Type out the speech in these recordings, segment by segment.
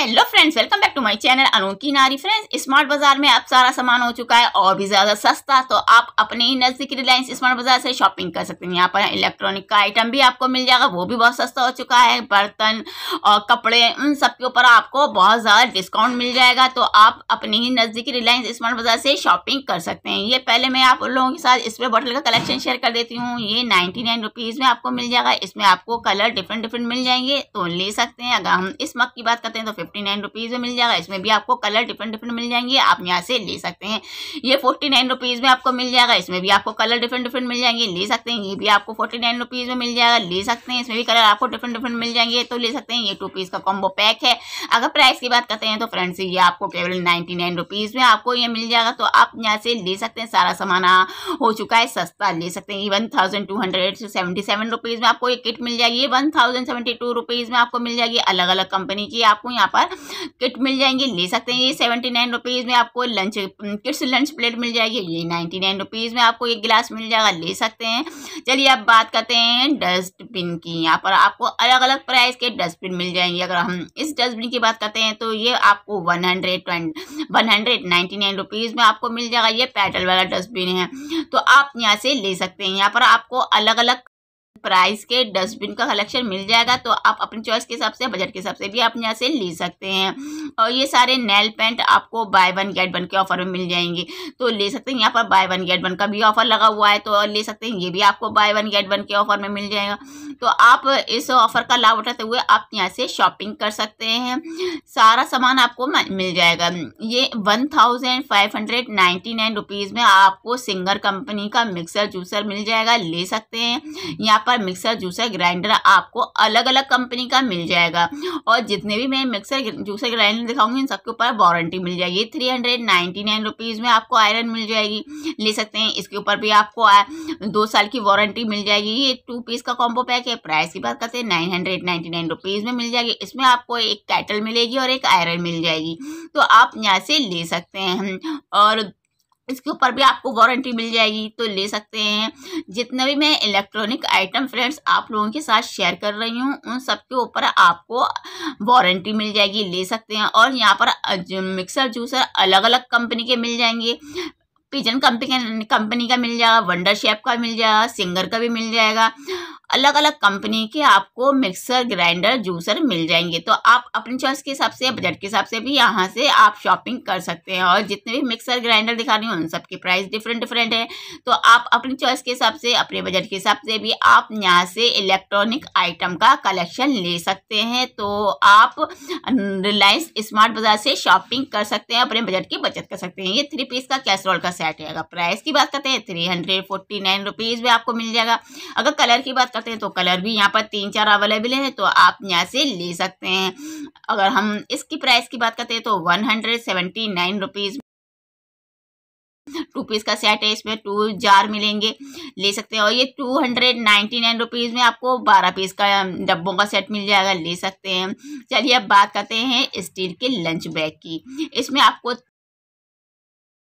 hello friends welcome back to my channel अनोखी नारी friends smart बाजार में अब सारा सामान हो चुका है और भी ज़्यादा सस्ता तो आप अपने ही नज़दीकी रिलायंस स्मार्ट बाजार से शॉपिंग कर सकते हैं यहाँ पर इलेक्ट्रॉनिक का आइटम भी आपको मिल जाएगा वो भी बहुत सस्ता हो चुका है बर्तन और कपड़े उन सब के ऊपर आपको बहुत ज़्यादा डिस्काउंट मिल जाएगा तो आप अपने ही नज़दीकी रिलायंस स्मार्ट बाजार से शॉपिंग कर सकते हैं ये पहले मैं आप लोगों के साथ स्प्रे बॉटल का कलेक्शन शेयर कर देती हूँ ये नाइन्टी में आपको मिल जाएगा इसमें आपको कलर डिफरेंट डिफरेंट मिल जाएंगे तो ले सकते हैं अगर हम इस मक की बात करते हैं तो फिफ्टी नाइन रुपीज़ में मिल जाएगा इसमें भी आपको कलर डिफरेंट डिफरेंट मिल जाएंगे आप यहाँ से ले सकते हैं ये फोर्टी नाइन रुपीज़ में आपको मिल जाएगा इसमें भी आपको कलर डिफरेंट डिफरेंट मिल जाएंगे ले सकते हैं ये भी आपको फोर्टी नाइन रुपीज़ में मिल जाएगा ले सकते हैं इसमें भी कलर आपको डिफरेंट डिफरेंट मिल जाएंगे तो ले सकते हैं ये टू पीस का कॉम्बो पैक है अगर प्राइस की बात करते हैं तो फ्रेंड्स ये आपको केवल नाइन्टी नाइन रुपीज़ में आपको ये मिल जाएगा तो आप यहाँ से ले सकते हैं सारा सामान हो चुका है सस्ता ले सकते हैं ये one thousand two hundred seventy seven rupees में आपको ये किट मिल जाएगी one thousand seventy two rupees में आपको मिल जाएगी अलग अलग कंपनी की आपको यहाँ पर पर किट मिल जाएंगे ले सकते हैं ये सेवेंटी नाइन रुपीज़ में आपको लंच किट्स लंच प्लेट मिल जाएगी ये नाइन्टी नाइन रुपीज़ में आपको एक गिलास मिल जाएगा ले सकते हैं चलिए अब बात करते हैं डस्टबिन की यहाँ पर आपको अलग अलग प्राइस के डस्टबिन मिल जाएंगे अगर हम इस डस्टबिन की बात करते हैं तो ये आपको वन हंड्रेड ट्वेंटी में आपको मिल जाएगा ये पैटल वाला डस्टबिन है तो आप यहाँ से ले सकते हैं यहाँ पर आपको अलग अलग प्राइस के डस्टबिन का कलेक्शन मिल जाएगा तो आप अपनी चॉइस के हिसाब से बजट के हिसाब से भी आप यहाँ से ले सकते हैं और ये सारे नेल पेंट आपको बाय वन गेट वन के ऑफर में मिल जाएंगे तो ले सकते हैं यहाँ पर बाय वन गेट वन का भी ऑफर लगा हुआ है तो ले सकते हैं ये भी आपको बाय वन गेट वन के ऑफर में मिल जाएगा तो आप इस ऑफर का लाभ उठाते हुए आप यहाँ से शॉपिंग कर सकते हैं सारा सामान आपको मिल जाएगा ये one thousand five hundred ninety nine rupees में आपको सिंगर कंपनी का मिक्सर जूसर मिल जाएगा ले सकते हैं यहाँ पर पर मिक्सर जूसर ग्राइंडर आपको अलग अलग कंपनी का मिल जाएगा और जितने भी मैं मिक्सर जूसर ग्राइंडर दिखाऊंगी इन सबके ऊपर वारंटी मिल जाएगी three hundred ninety nine rupees में आपको आयरन मिल जाएगी ले सकते हैं इसके ऊपर भी आपको दो साल की वारंटी मिल जाएगी ये टू पीस का कॉम्बो पैक है प्राइस की बात करते हैं नाइन हंड्रेड नाइन रुपीज़ में मिल जाएगी इसमें आपको एक कैटल मिलेगी और एक आयरन मिल जाएगी तो आप यहाँ से ले सकते हैं और इसके ऊपर भी आपको वारंटी मिल जाएगी तो ले सकते हैं जितने भी मैं इलेक्ट्रॉनिक आइटम फ्रेंड्स आप लोगों के साथ शेयर कर रही हूँ उन सब के ऊपर आपको वारंटी मिल जाएगी ले सकते हैं और यहाँ पर मिक्सर जूसर अलग अलग कंपनी के मिल जाएंगे पिजन कंपनी कंपनी का मिल जाएगा वंडर शेप का मिल जाएगा सिंगर का भी मिल जाएगा अलग अलग कंपनी के आपको मिक्सर ग्राइंडर जूसर मिल जाएंगे तो आप अपने चॉइस के हिसाब से बजट के हिसाब से भी यहाँ से आप शॉपिंग कर सकते हैं और जितने भी मिक्सर ग्राइंडर दिखा रही हूँ उन सबके प्राइस डिफरेंट डिफरेंट है तो आप अपनी चॉइस के हिसाब से अपने बजट के हिसाब से भी आप यहाँ से इलेक्ट्रॉनिक आइटम का कलेक्शन ले सकते हैं तो आप रिलायंस स्मार्ट बाजार से शॉपिंग कर सकते हैं अपने बजट की बचत कर सकते हैं ये थ्री पीस का कैसरोल का सेट है अगर प्राइस की बात करते हैं three hundred forty nine rupees में आपको मिल जाएगा अगर कलर की बात करते हैं तो कलर भी यहाँ पर तीन चार अवेलेबल है तो आप यहाँ से ले सकते हैं अगर हम इसकी प्राइस की बात करते हैं तो one hundred seventy nine rupees two piece का सेट है इसमें टू जार मिलेंगे ले सकते हैं और ये two hundred ninety nine rupees में आपको बारह पीस का डब्बों का सेट मिल जाएगा ले सकते हैं चलिए अब बात करते हैं स्टील के लंच बैग की इसमें आपको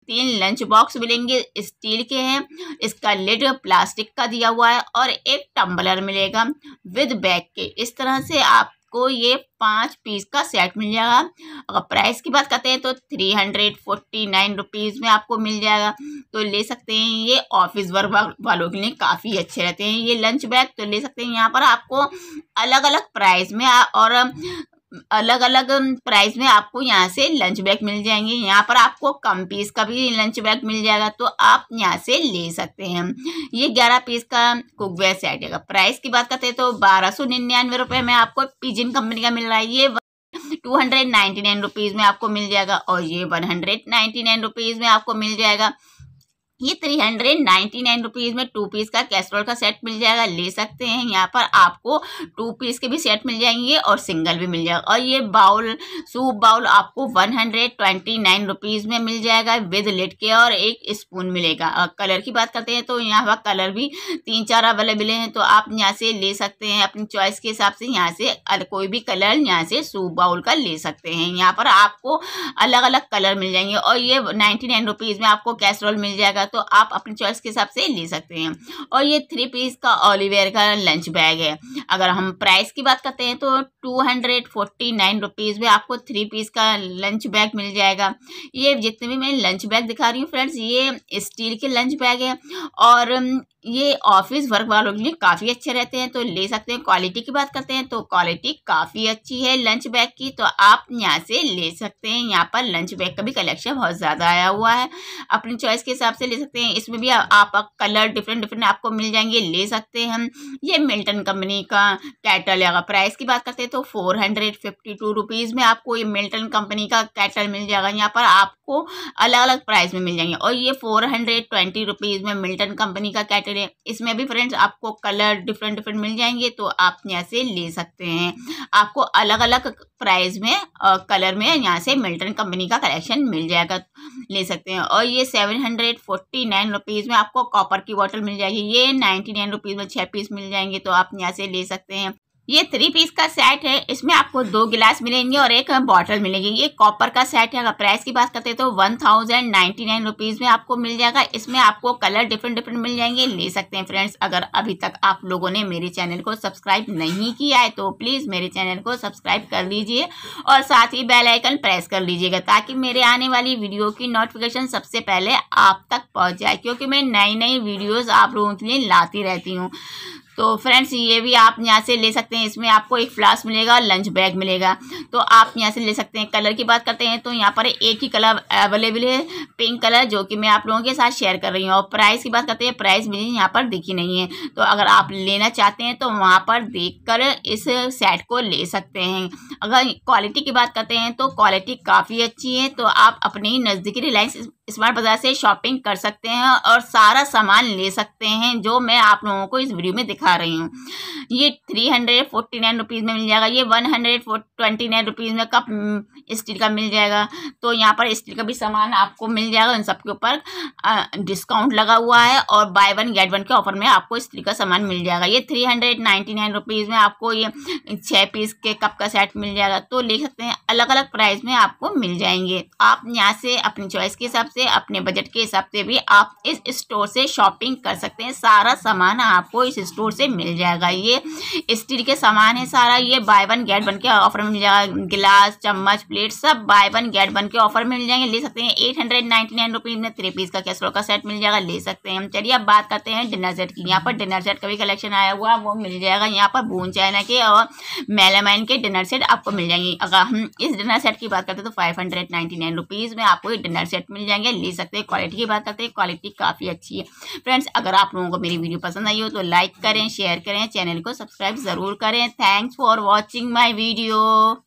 तीन लंच बॉक्स मिलेंगे स्टील के हैं इसका लिड प्लास्टिक का दिया हुआ है और एक टम्बलर मिलेगा विद बैग के इस तरह से आप आपको ये पाँच पीस का सेट मिल जाएगा अगर प्राइस की बात करते हैं तो three hundred forty nine rupees में आपको मिल जाएगा तो ले सकते हैं ये ऑफिस वर्क वालों के लिए काफ़ी अच्छे रहते हैं ये लंच बैग तो ले सकते हैं यहाँ पर आपको अलग अलग प्राइस में और अलग अलग प्राइस में आपको यहाँ से लंच बैग मिल जाएंगे यहाँ पर आपको कम पीस का भी लंच बैग मिल जाएगा तो आप यहाँ से ले सकते हैं ये ग्यारह पीस का कुकवेयर सेट है प्राइस की बात करते हैं तो बारह सौ निन्यानवे रुपये में आपको पिजिन कंपनी का मिल रहा है ये two hundred ninety nine rupees में आपको मिल जाएगा और ये one hundred ninety nine rupees में आपको मिल जाएगा ये three hundred ninety nine rupees में टू पीस का कैसरोल का सेट मिल जाएगा ले सकते हैं यहाँ पर आपको टू पीस के भी सेट मिल जाएंगे और सिंगल भी मिल जाएगा और ये बाउल सूप बाउल आपको one hundred twenty nine rupees में मिल जाएगा विद लिट के और एक स्पून मिलेगा और कलर की बात करते हैं तो यहाँ पर कलर भी तीन चार अवेलेबल हैं तो आप यहाँ से ले सकते हैं अपनी चॉइस के हिसाब से यहाँ से कोई भी कलर यहाँ से सूप बाउल का ले सकते हैं यहाँ पर आपको अलग अलग कलर मिल जाएंगे और ये नाइन्टी नाइन रुपीज़ में आपको कैसरोल मिल जाएगा तो आप अपने चॉइस के हिसाब से ले सकते हैं और ये थ्री पीस का ऑलिवेयर का लंच बैग है अगर हम प्राइस की बात करते हैं तो two hundred forty nine rupees में आपको थ्री पीस का लंच बैग मिल जाएगा ये जितने भी मैं लंच बैग दिखा रही हूँ फ्रेंड्स ये स्टील के लंच बैग है और ये ऑफिस वर्क वालों के लिए काफ़ी अच्छे रहते हैं तो ले सकते हैं क्वालिटी की बात करते हैं तो क्वालिटी काफ़ी अच्छी है लंच बैग की तो आप यहाँ से ले सकते हैं यहाँ पर लंच बैग का भी कलेक्शन बहुत ज़्यादा आया हुआ है अपनी चॉइस के हिसाब से ले ले सकते हैं इसमें भी आप कलर डिफरेंट डिफरेंट आपको मिल जाएंगे ले सकते हैं ये मिल्टन कंपनी का कैटल है अगर प्राइस की बात करते हैं तो four hundred fifty two rupees में आपको ये मिल्टन कंपनी का कैटल मिल जाएगा यहाँ पर आपको अलग अलग प्राइस में मिल जाएंगे और ये फोर हंड्रेड ट्वेंटी रुपीज़ में मिल्टन कंपनी का कैटल है इसमें भी फ्रेंड्स आपको कलर डिफरेंट डिफरेंट मिल जाएंगे तो आप यहाँ से ले सकते हैं आपको अलग अलग प्राइस में और कलर में यहाँ से मिल्टन कंपनी का कलेक्शन मिल जाएगा ले सकते हैं और ये seven hundred forty nine rupees में आपको कॉपर की बॉटल मिल जाएगी ये नाइन्टी नाइन रुपीज़ में छः पीस मिल जाएंगे तो आप यहाँ से ले सकते हैं ये थ्री पीस का सेट है इसमें आपको दो गिलास मिलेंगे और एक बॉटल मिलेगी ये कॉपर का सेट है अगर प्राइस की बात करते हैं तो one thousand ninety nine rupees में आपको मिल जाएगा इसमें आपको कलर डिफरेंट डिफरेंट मिल जाएंगे ले सकते हैं फ्रेंड्स अगर अभी तक आप लोगों ने मेरे चैनल को सब्सक्राइब नहीं किया है तो प्लीज़ मेरे चैनल को सब्सक्राइब कर लीजिए और साथ ही बेलाइकन प्रेस कर लीजिएगा ताकि मेरे आने वाली वीडियो की नोटिफिकेशन सबसे पहले आप तक पहुँच जाए क्योंकि मैं नई नई वीडियोज़ आप लोगों के लिए लाती रहती हूँ तो फ्रेंड्स ये भी आप यहाँ से ले सकते हैं इसमें आपको एक फ्लास्क मिलेगा लंच बैग मिलेगा तो आप यहाँ से ले सकते हैं कलर की बात करते हैं तो यहाँ पर एक ही कलर अवेलेबल है पिंक कलर जो कि मैं आप लोगों के साथ शेयर कर रही हूँ और प्राइस की बात करते हैं प्राइस मुझे यहाँ पर दिखी नहीं है तो अगर आप लेना चाहते हैं तो वहाँ पर देख इस सेट को ले सकते हैं अगर क्वालिटी की बात करते हैं तो क्वालिटी काफ़ी अच्छी है तो आप अपने ही नज़दीकी रिलायंस स्मार्ट बाज़ार से शॉपिंग कर सकते हैं और सारा सामान ले सकते हैं जो मैं आप लोगों को इस वीडियो में दिखा रही हूँ ये three hundred forty nine rupees में मिल जाएगा ये one hundred twenty nine rupees में कप स्टील हम्म, का मिल जाएगा तो यहाँ पर स्टील का भी सामान आपको मिल जाएगा इन सब के ऊपर डिस्काउंट लगा हुआ है और बाय वन गेट वन के ऑफर में आपको स्टील का सामान मिल जाएगा ये three hundred ninety nine rupees में आपको ये छः पीस के कप का सेट मिल जाएगा तो ले सकते हैं अलग अलग प्राइस में आपको मिल जाएंगे आप यहाँ से अपनी चॉइस के हिसाब से अपने बजट के हिसाब से भी आप इस स्टोर से शॉपिंग कर सकते हैं सारा सामान आपको इस स्टोर से मिल जाएगा ये स्टील के सामान है सारा ये बाय वन गेट वन के ऑफर में मिल जाएगा गिलास चम्मच प्लेट सब बाय वन गेट वन के ऑफर में मिल जाएंगे ले सकते हैं eight hundred ninety nine rupees में थ्री पीस का कैसरो का सेट मिल जाएगा ले सकते हैं हम चलिए अब बात करते हैं डिनर सेट की यहाँ पर डिनर सेट का भी कलेक्शन आया हुआ वो मिल जाएगा यहाँ पर बून चाइना के और मेलामाइन के डिनर सेट आपको मिल जाएंगे अगर हम इस डिनर सेट की बात करते हैं तो five hundred ninety nine rupees में आपको ये डिनर सेट मिल जाएंगे लिए ले सकते हैं क्वालिटी की बात करते हैं क्वालिटी काफ़ी अच्छी है फ्रेंड्स अगर आप लोगों को मेरी वीडियो पसंद आई हो तो लाइक करें शेयर करें चैनल को सब्सक्राइब ज़रूर करें thanks for watching my video